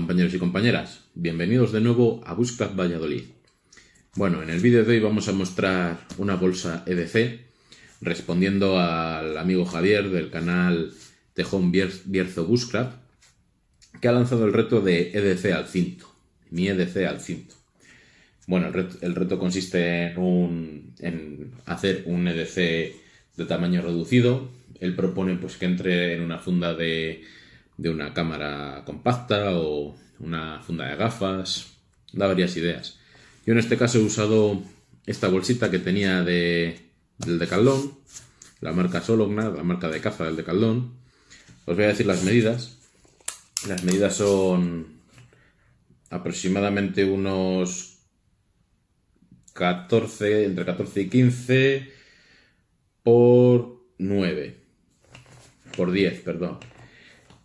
compañeros y compañeras? Bienvenidos de nuevo a Buscrap Valladolid. Bueno, en el vídeo de hoy vamos a mostrar una bolsa EDC respondiendo al amigo Javier del canal Tejón Bierzo Buscrap que ha lanzado el reto de EDC al cinto, mi EDC al cinto. Bueno, el reto, consiste en, hacer un EDC de tamaño reducido. Él propone pues, que entre en una funda de de una cámara compacta o una funda de gafas, da varias ideas. Yo en este caso he usado esta bolsita que tenía de, del decaldón la marca Sologna, la marca de caza del decaldón Os voy a decir las medidas. Las medidas son aproximadamente unos 14, entre 14 y 15 por 9, por 10, perdón.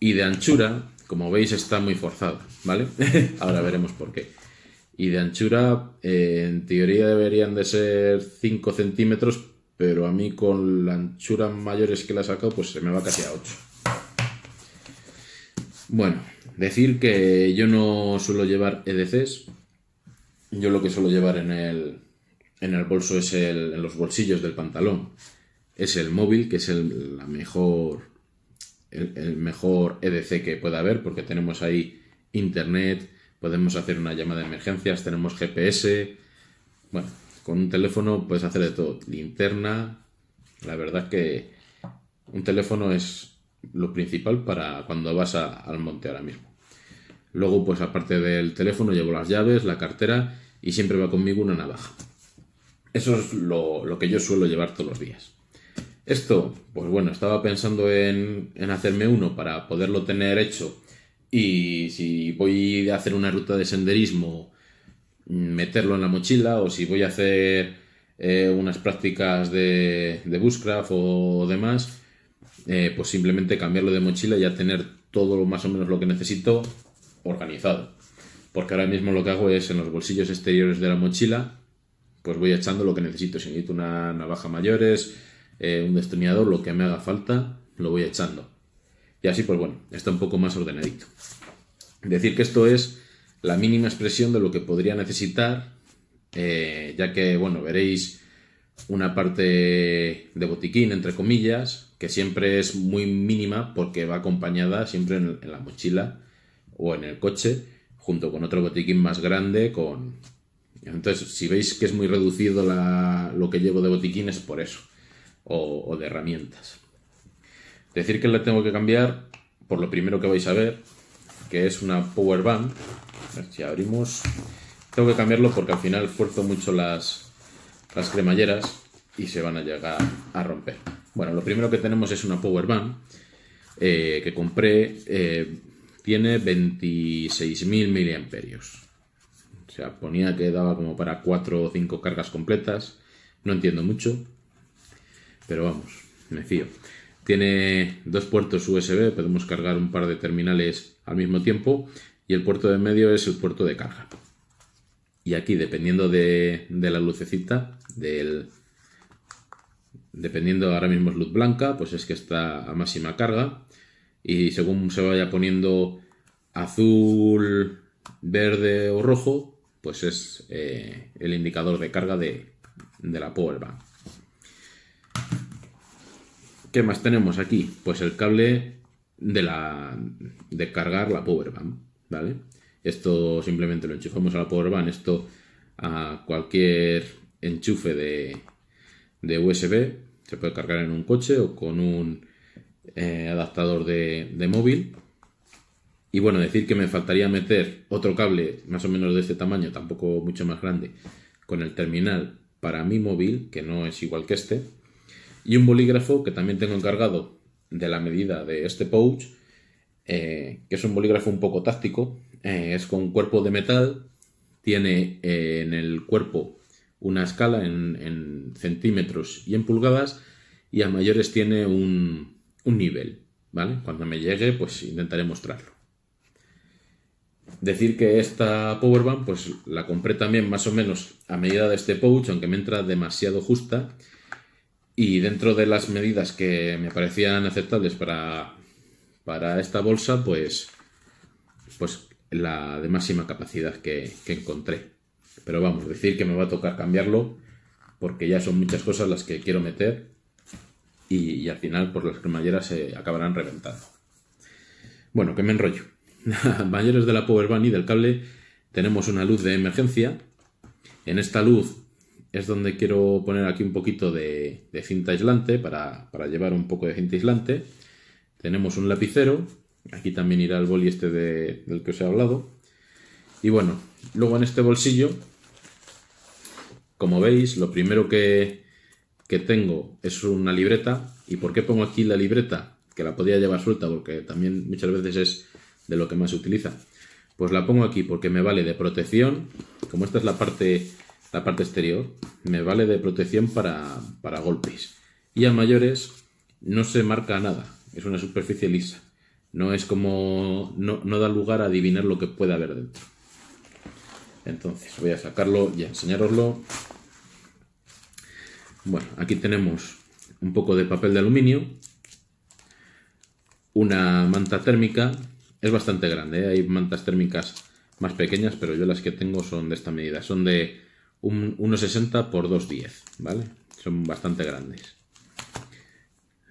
Y de anchura, como veis, está muy forzado, ¿vale? Ahora veremos por qué. Y de anchura, eh, en teoría deberían de ser 5 centímetros, pero a mí con la mayor mayores que la he sacado, pues se me va casi a 8. Bueno, decir que yo no suelo llevar EDCs. Yo lo que suelo llevar en el, bolso es el, en los bolsillos del pantalón. Es el móvil, que es el, la mejor el, mejor EDC que pueda haber, porque tenemos ahí internet, podemos hacer una llamada de emergencias, tenemos GPS. Bueno, con un teléfono puedes hacer de todo. Linterna, la verdad que un teléfono es lo principal para cuando vas al monte ahora mismo. Luego, pues aparte del teléfono, llevo las llaves, la cartera y siempre va conmigo una navaja. Eso es lo que yo suelo llevar todos los días. Esto, pues bueno, estaba pensando en, en hacerme uno para poderlo tener hecho y si voy a hacer una ruta de senderismo, meterlo en la mochila o si voy a hacer eh, unas prácticas de, de bushcraft o demás, eh, pues simplemente cambiarlo de mochila y ya tener todo lo más o menos lo que necesito organizado. Porque ahora mismo lo que hago es en los bolsillos exteriores de la mochila, pues voy echando lo que necesito. Si necesito una navaja mayores, eh, un destornillador, lo que me haga falta, lo voy echando. Y así, pues bueno, está un poco más ordenadito. Decir que esto es la mínima expresión de lo que podría necesitar, eh, ya que, bueno, veréis una parte de botiquín, entre comillas, que siempre es muy mínima porque va acompañada siempre en, la mochila o en el coche, junto con otro botiquín más grande, con... Entonces, si veis que es muy reducido lo que llevo de botiquín es por eso o, de herramientas. Decir que la tengo que cambiar por lo primero que vais a ver, que es una power band. si abrimos. Tengo que cambiarlo porque al final fuerzo mucho las, las cremalleras y se van a llegar a romper. Bueno, lo primero que tenemos es una power band eh, que compré. Eh, tiene 26.000 miliamperios. O sea, ponía que daba como para 4 o 5 cargas completas. No entiendo mucho, pero vamos, me fío. Tiene dos puertos USB, podemos cargar un par de terminales al mismo tiempo y el puerto de medio es el puerto de carga. Y aquí, dependiendo de, la lucecita, del, dependiendo ahora mismo es luz blanca, pues es que está a máxima carga. Y según se vaya poniendo azul, verde o rojo, pues es eh, el indicador de carga de, de la powerbank. ¿Qué más tenemos aquí? Pues el cable de, cargar la powerbank, ¿vale? Esto simplemente lo enchufamos a la powerbank, esto a cualquier enchufe de, USB, se puede cargar en un coche o con un eh, adaptador de móvil. Y bueno, decir que me faltaría meter otro cable más o menos de este tamaño, tampoco mucho más grande, con el terminal para mi móvil, que no es igual que este y un bolígrafo que también tengo encargado de la medida de este pouch, eh, que es un bolígrafo un poco táctico, eh, es con cuerpo de metal, tiene eh, en el cuerpo una escala en, centímetros y en pulgadas, y a mayores tiene un, nivel, ¿vale? Cuando me llegue, pues intentaré mostrarlo. Decir que esta powerbank, pues la compré también más o menos a medida de este pouch, aunque me entra demasiado justa, y dentro de las medidas que me parecían aceptables para, para esta bolsa, pues, pues la de máxima capacidad que, encontré. Pero vamos, decir que me va a tocar cambiarlo porque ya son muchas cosas las que quiero meter y, al final por pues, las cremalleras se acabarán reventando. Bueno, que me enrollo. Bañeros de la Power Bunny del cable tenemos una luz de emergencia. En esta luz es donde quiero poner aquí un poquito de, cinta aislante para, llevar un poco de cinta aislante. Tenemos un lapicero, aquí también irá el boli este del que os he hablado. Y bueno, luego en este bolsillo, como veis, lo primero que, que tengo es una libreta. ¿Y por qué pongo aquí la libreta? Que la podía llevar suelta porque también muchas veces es de lo que más se utiliza. Pues la pongo aquí porque me vale de protección. Como esta es la parte la parte exterior, me vale de protección para, golpes. Y a mayores no se marca nada, es una superficie lisa. No es como. No, da lugar a adivinar lo que pueda haber dentro. Entonces, voy a sacarlo y a enseñaroslo. Bueno, aquí tenemos un poco de papel de aluminio, una manta térmica, es bastante grande, ¿eh? hay mantas térmicas más pequeñas, pero yo las que tengo son de esta medida, son de 1,60 por 2,10, ¿vale? Son bastante grandes.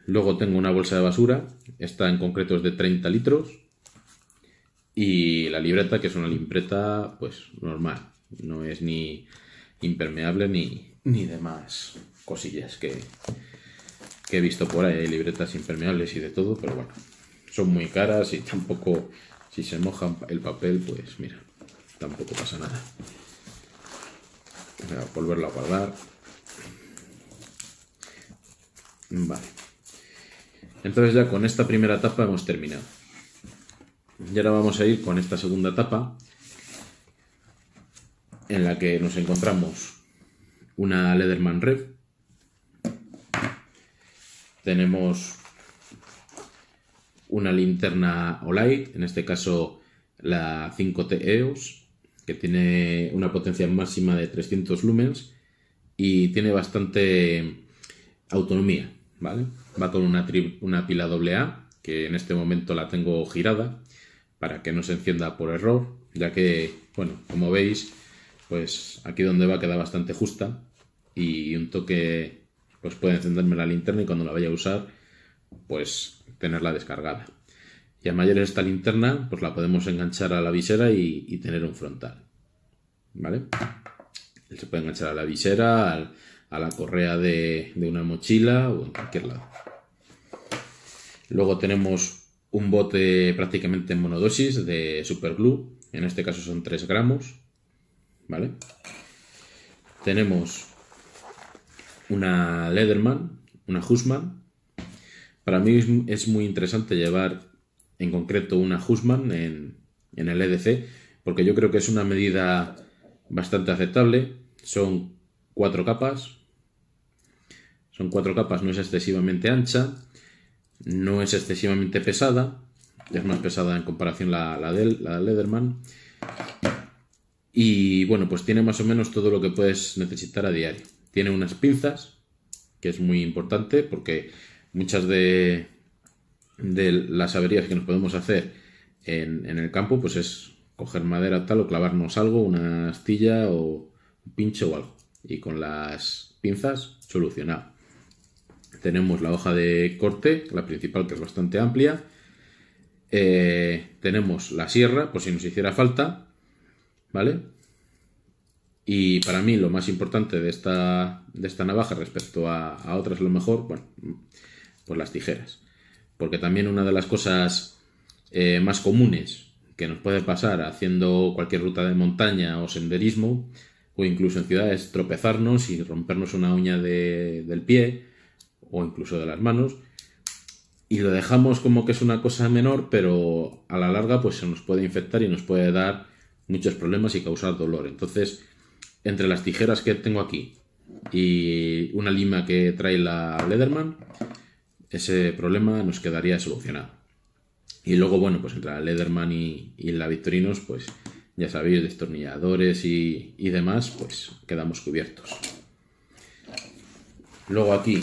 Luego tengo una bolsa de basura, esta en concreto es de 30 litros. Y la libreta, que es una libreta, pues normal, no es ni impermeable ni, ni demás cosillas que, que he visto por ahí. libretas impermeables y de todo, pero bueno, son muy caras y tampoco, si se moja el papel, pues mira, tampoco pasa nada a volverlo a guardar. Vale. Entonces ya con esta primera etapa hemos terminado. Y ahora vamos a ir con esta segunda etapa en la que nos encontramos una Lederman Rev. Tenemos una linterna Olight, e en este caso la 5T EOS, que tiene una potencia máxima de 300 lumens y tiene bastante autonomía, ¿vale? Va con una, una pila AA, que en este momento la tengo girada para que no se encienda por error, ya que, bueno, como veis, pues aquí donde va queda bastante justa y un toque pues puede encenderme la linterna y cuando la vaya a usar, pues tenerla descargada. Y a mayores esta linterna, pues la podemos enganchar a la visera y, tener un frontal. ¿Vale? se puede enganchar a la visera, a la correa de, una mochila o en cualquier lado. Luego tenemos un bote prácticamente en monodosis de superglue. En este caso son 3 gramos. ¿Vale? Tenemos una Leatherman, una Husman. Para mí es muy interesante llevar en concreto una Husman en, el EDC, porque yo creo que es una medida bastante aceptable. Son cuatro capas. Son cuatro capas, no es excesivamente ancha, no es excesivamente pesada, es más pesada en comparación a la, de, la Lederman. Y bueno, pues tiene más o menos todo lo que puedes necesitar a diario. Tiene unas pinzas, que es muy importante porque muchas de, de las averías que nos podemos hacer en, el campo, pues es coger madera tal o clavarnos algo, una astilla o un pincho o algo. Y con las pinzas solucionado. Tenemos la hoja de corte, la principal que es bastante amplia. Eh, tenemos la sierra, por si nos hiciera falta. ¿Vale? Y para mí lo más importante de esta, de esta navaja respecto a, a otras, lo mejor, bueno, pues las tijeras. Porque también una de las cosas eh, más comunes que nos puede pasar haciendo cualquier ruta de montaña o senderismo, o incluso en ciudades, tropezarnos y rompernos una uña de, del pie o incluso de las manos. Y lo dejamos como que es una cosa menor, pero a la larga pues se nos puede infectar y nos puede dar muchos problemas y causar dolor. Entonces, entre las tijeras que tengo aquí y una lima que trae la Leatherman, ese problema nos quedaría solucionado. Y luego, bueno, pues entre la Lederman y, la Victorinos, pues ya sabéis, destornilladores y, demás, pues quedamos cubiertos. Luego aquí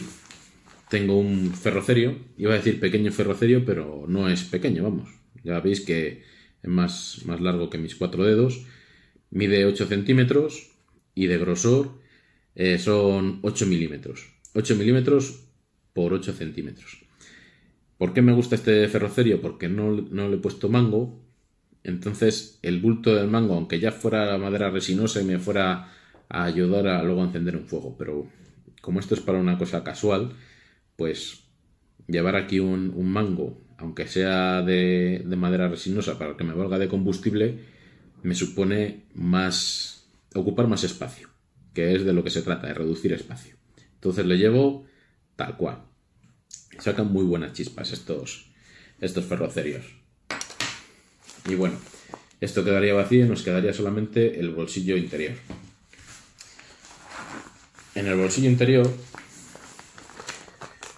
tengo un ferrocerio, iba a decir pequeño ferrocerio, pero no es pequeño, vamos. Ya veis que es más, más largo que mis cuatro dedos, mide 8 centímetros y de grosor eh, son 8 milímetros. 8 milímetros por 8 centímetros. ¿Por qué me gusta este ferrocerio? Porque no, le he puesto mango. Entonces el bulto del mango, aunque ya fuera madera resinosa y me fuera a ayudar a luego encender un fuego, pero como esto es para una cosa casual, pues llevar aquí un, mango, aunque sea de, de, madera resinosa, para que me valga de combustible, me supone más ocupar más espacio, que es de lo que se trata, de reducir espacio. Entonces le llevo Tal cual. Sacan muy buenas chispas estos, estos ferrocerios. Y bueno, esto quedaría vacío y nos quedaría solamente el bolsillo interior. En el bolsillo interior,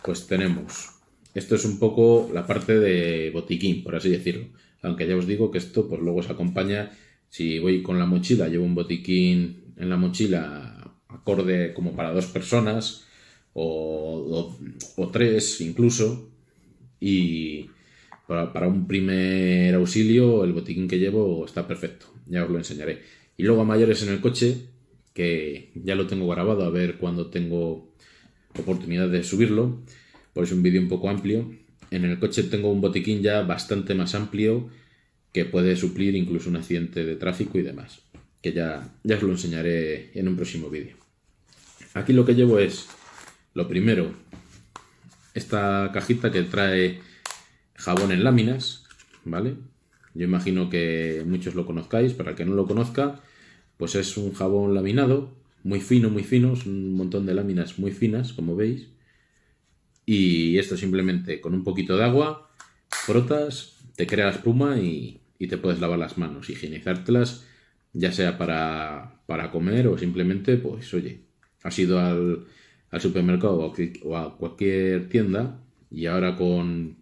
pues tenemos. Esto es un poco la parte de botiquín, por así decirlo. Aunque ya os digo que esto, pues luego se acompaña. Si voy con la mochila, llevo un botiquín en la mochila acorde como para dos personas o, tres incluso. Y para, un primer auxilio el botiquín que llevo está perfecto, ya os lo enseñaré. Y luego a mayores en el coche, que ya lo tengo grabado, a ver cuando tengo oportunidad de subirlo, pues es un vídeo un poco amplio. En el coche tengo un botiquín ya bastante más amplio que puede suplir incluso un accidente de tráfico y demás, que ya, ya os lo enseñaré en un próximo vídeo. Aquí lo que llevo es lo primero, esta cajita que trae jabón en láminas, ¿vale? Yo imagino que muchos lo conozcáis, para el que no lo conozca, pues es un jabón laminado, muy fino, muy fino, es un montón de láminas muy finas, como veis. Y esto simplemente con un poquito de agua, frotas, te crea la espuma y, te puedes lavar las manos, higienizártelas, ya sea para, para comer o simplemente, pues oye, ha sido al, al supermercado o a cualquier tienda y ahora con,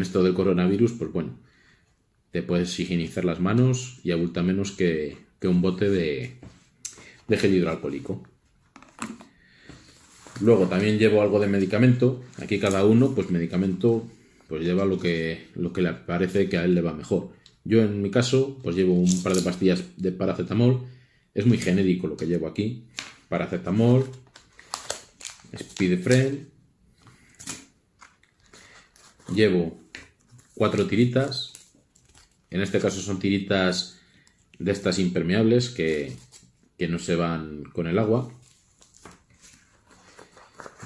esto del coronavirus, pues bueno, te puedes higienizar las manos y abulta menos que, un bote de, de gel hidroalcohólico. Luego también llevo algo de medicamento. Aquí cada uno, pues medicamento, pues lleva lo que, lo que le parece que a él le va mejor. Yo en mi caso, pues llevo un par de pastillas de paracetamol. Es muy genérico lo que llevo aquí. Paracetamol, speed frame. Llevo cuatro tiritas. En este caso son tiritas de estas impermeables que, que no se van con el agua.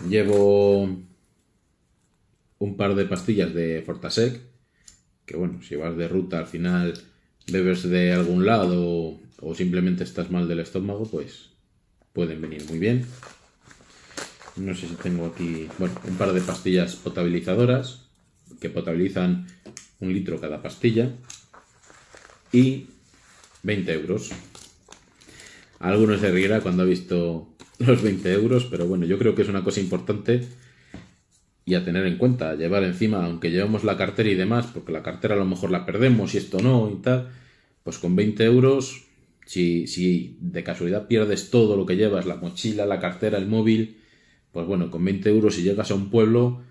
Llevo un par de pastillas de Fortasec, que bueno, si vas de ruta al final bebes de algún lado o simplemente estás mal del estómago, pues pueden venir muy bien no sé si tengo aquí, bueno, un par de pastillas potabilizadoras que potabilizan un litro cada pastilla y 20 euros. Algunos se Riera cuando ha visto los 20 euros, pero bueno, yo creo que es una cosa importante y a tener en cuenta, llevar encima, aunque llevemos la cartera y demás, porque la cartera a lo mejor la perdemos y esto no y tal, pues con 20 euros, si, si de casualidad pierdes todo lo que llevas, la mochila, la cartera, el móvil, pues bueno, con 20 euros si llegas a un pueblo,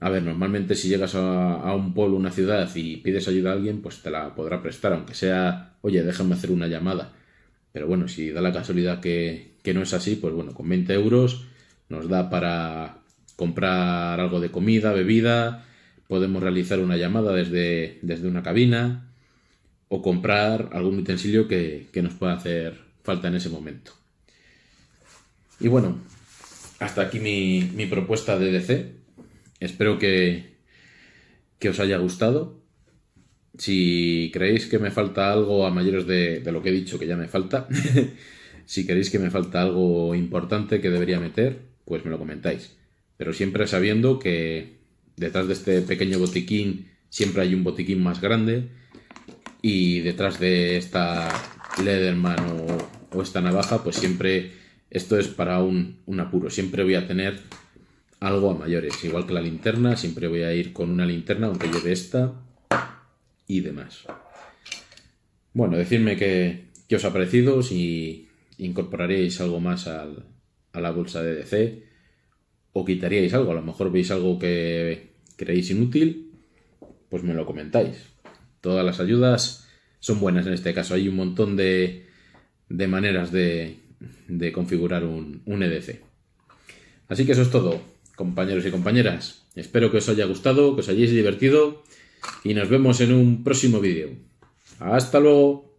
a ver, normalmente si llegas a, un pueblo, una ciudad y pides ayuda a alguien, pues te la podrá prestar, aunque sea, oye, déjame hacer una llamada. Pero bueno, si da la casualidad que, no es así, pues bueno, con 20 euros nos da para comprar algo de comida, bebida, podemos realizar una llamada desde, desde una cabina o comprar algún utensilio que, que, nos pueda hacer falta en ese momento. Y bueno, hasta aquí mi, propuesta de DC. Espero que, que os haya gustado. Si creéis que me falta algo a mayores de, de lo que he dicho, que ya me falta, si queréis que me falta algo importante que debería meter, pues me lo comentáis. Pero siempre sabiendo que detrás de este pequeño botiquín siempre hay un botiquín más grande y detrás de esta Leatherman o esta navaja pues siempre esto es para un, apuro. Siempre voy a tener algo a mayores. Igual que la linterna, siempre voy a ir con una linterna, aunque lleve esta y demás. Bueno, decidme qué os ha parecido, si incorporaréis algo más a la bolsa de DC o quitaríais algo. A lo mejor veis algo que creéis inútil, pues me lo comentáis. Todas las ayudas son buenas en este caso. Hay un montón de, de maneras de, de configurar un, un EDC. Así que eso es todo, compañeros y compañeras. Espero que os haya gustado, que os hayáis divertido y nos vemos en un próximo vídeo. Hasta luego.